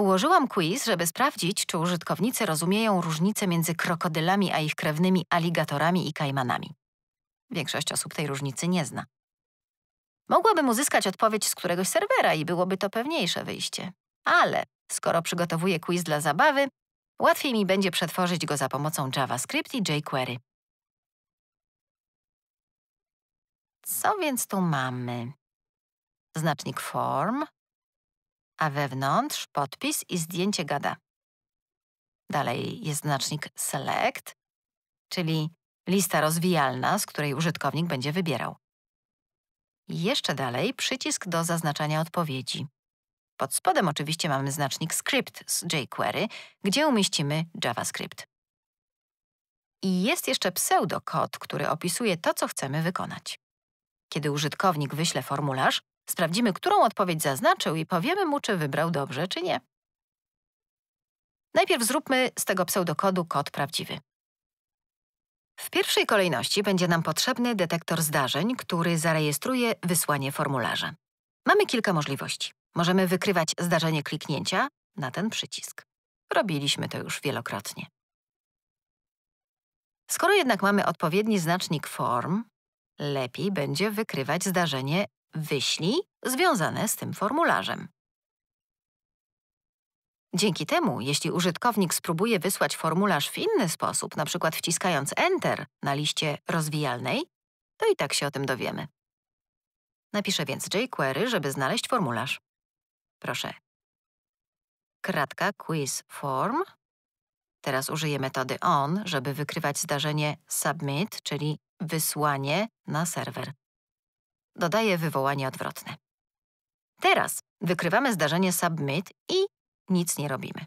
Ułożyłam quiz, żeby sprawdzić, czy użytkownicy rozumieją różnicę między krokodylami a ich krewnymi aligatorami i kajmanami. Większość osób tej różnicy nie zna. Mogłabym uzyskać odpowiedź z któregoś serwera i byłoby to pewniejsze wyjście. Ale skoro przygotowuję quiz dla zabawy, łatwiej mi będzie przetworzyć go za pomocą JavaScript i jQuery. Co więc tu mamy? Znacznik form, a wewnątrz podpis i zdjęcie gada. Dalej jest znacznik select, czyli lista rozwijalna, z której użytkownik będzie wybierał. I jeszcze dalej przycisk do zaznaczania odpowiedzi. Pod spodem oczywiście mamy znacznik script z jQuery, gdzie umieścimy JavaScript. I jest jeszcze pseudokod, który opisuje to, co chcemy wykonać. Kiedy użytkownik wyśle formularz, Sprawdzimy, którą odpowiedź zaznaczył i powiemy mu, czy wybrał dobrze, czy nie. Najpierw zróbmy z tego pseudokodu kod prawdziwy. W pierwszej kolejności będzie nam potrzebny detektor zdarzeń, który zarejestruje wysłanie formularza. Mamy kilka możliwości. Możemy wykrywać zdarzenie kliknięcia na ten przycisk. Robiliśmy to już wielokrotnie. Skoro jednak mamy odpowiedni znacznik form, lepiej będzie wykrywać zdarzenie Wyślij związane z tym formularzem. Dzięki temu, jeśli użytkownik spróbuje wysłać formularz w inny sposób, np. wciskając Enter na liście rozwijalnej, to i tak się o tym dowiemy. Napiszę więc jQuery, żeby znaleźć formularz. Proszę. Kratka quiz form. Teraz użyję metody on, żeby wykrywać zdarzenie submit, czyli wysłanie na serwer. Dodaję wywołanie odwrotne. Teraz wykrywamy zdarzenie submit i nic nie robimy.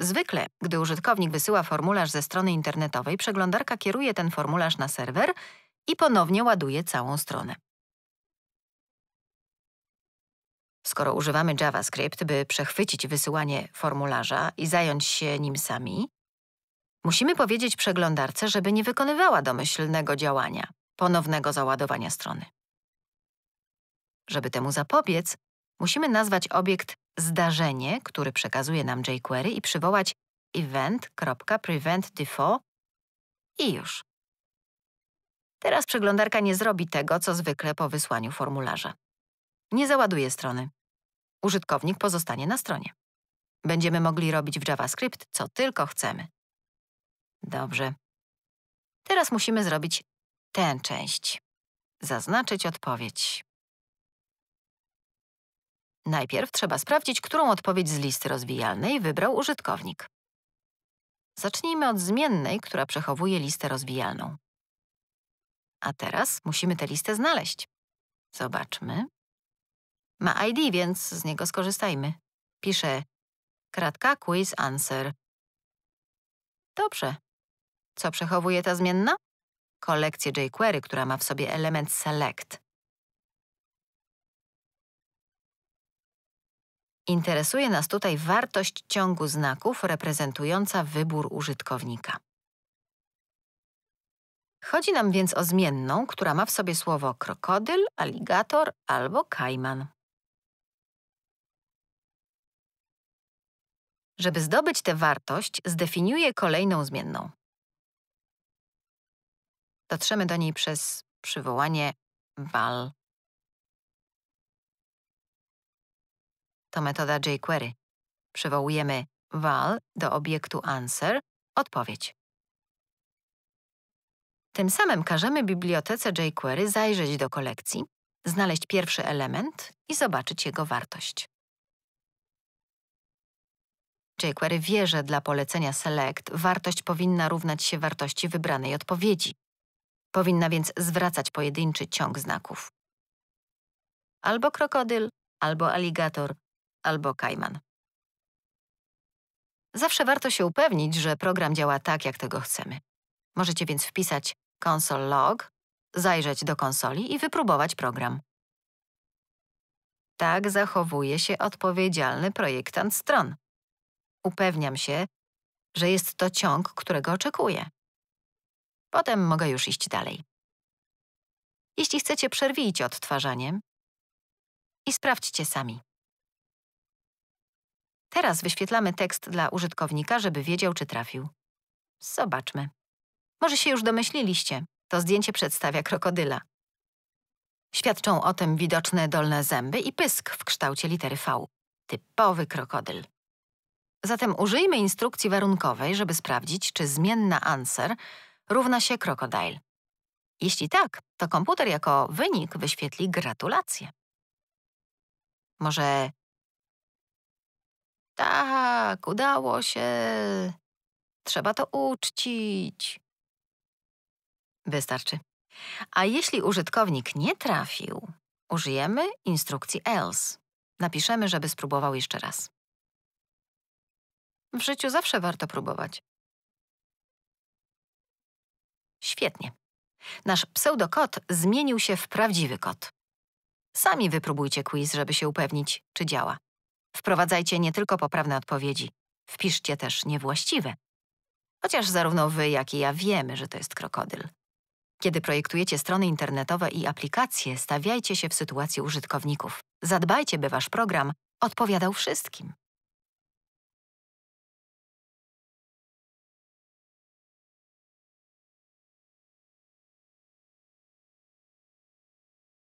Zwykle, gdy użytkownik wysyła formularz ze strony internetowej, przeglądarka kieruje ten formularz na serwer i ponownie ładuje całą stronę. Skoro używamy JavaScript, by przechwycić wysyłanie formularza i zająć się nim sami, musimy powiedzieć przeglądarce, żeby nie wykonywała domyślnego działania, ponownego załadowania strony. Żeby temu zapobiec, musimy nazwać obiekt zdarzenie, który przekazuje nam jQuery i przywołać event.preventDefault i już. Teraz przeglądarka nie zrobi tego, co zwykle po wysłaniu formularza. Nie załaduje strony. Użytkownik pozostanie na stronie. Będziemy mogli robić w JavaScript, co tylko chcemy. Dobrze. Teraz musimy zrobić tę część. Zaznaczyć odpowiedź. Najpierw trzeba sprawdzić, którą odpowiedź z listy rozwijalnej wybrał użytkownik. Zacznijmy od zmiennej, która przechowuje listę rozwijalną. A teraz musimy tę listę znaleźć. Zobaczmy. Ma ID, więc z niego skorzystajmy. Pisze kratka quiz answer. Dobrze. Co przechowuje ta zmienna? Kolekcję jQuery, która ma w sobie element select. Interesuje nas tutaj wartość ciągu znaków reprezentująca wybór użytkownika. Chodzi nam więc o zmienną, która ma w sobie słowo krokodyl, aligator albo kajman. Żeby zdobyć tę wartość, zdefiniuję kolejną zmienną. Dotrzemy do niej przez przywołanie val. To metoda jQuery. Przywołujemy val do obiektu answer, odpowiedź. Tym samym każemy bibliotece jQuery zajrzeć do kolekcji, znaleźć pierwszy element i zobaczyć jego wartość. jQuery wie, że dla polecenia select wartość powinna równać się wartości wybranej odpowiedzi. Powinna więc zwracać pojedynczy ciąg znaków. Albo krokodyl, albo aligator, albo Kajman. Zawsze warto się upewnić, że program działa tak, jak tego chcemy. Możecie więc wpisać console log, zajrzeć do konsoli i wypróbować program. Tak zachowuje się odpowiedzialny projektant stron. Upewniam się, że jest to ciąg, którego oczekuję. Potem mogę już iść dalej. Jeśli chcecie, przerwijcie odtwarzanie i sprawdźcie sami. Teraz wyświetlamy tekst dla użytkownika, żeby wiedział, czy trafił. Zobaczmy. Może się już domyśliliście, to zdjęcie przedstawia krokodyla. Świadczą o tym widoczne dolne zęby i pysk w kształcie litery V. Typowy krokodyl. Zatem użyjmy instrukcji warunkowej, żeby sprawdzić, czy zmienna answer równa się krokodyl. Jeśli tak, to komputer jako wynik wyświetli gratulacje. Może tak, udało się. Trzeba to uczcić. Wystarczy. A jeśli użytkownik nie trafił, użyjemy instrukcji else. Napiszemy, żeby spróbował jeszcze raz. W życiu zawsze warto próbować. Świetnie. Nasz pseudokod zmienił się w prawdziwy kod. Sami wypróbujcie quiz, żeby się upewnić, czy działa. Wprowadzajcie nie tylko poprawne odpowiedzi, wpiszcie też niewłaściwe. Chociaż zarówno wy, jak i ja wiemy, że to jest krokodyl. Kiedy projektujecie strony internetowe i aplikacje, stawiajcie się w sytuacji użytkowników. Zadbajcie, by wasz program odpowiadał wszystkim.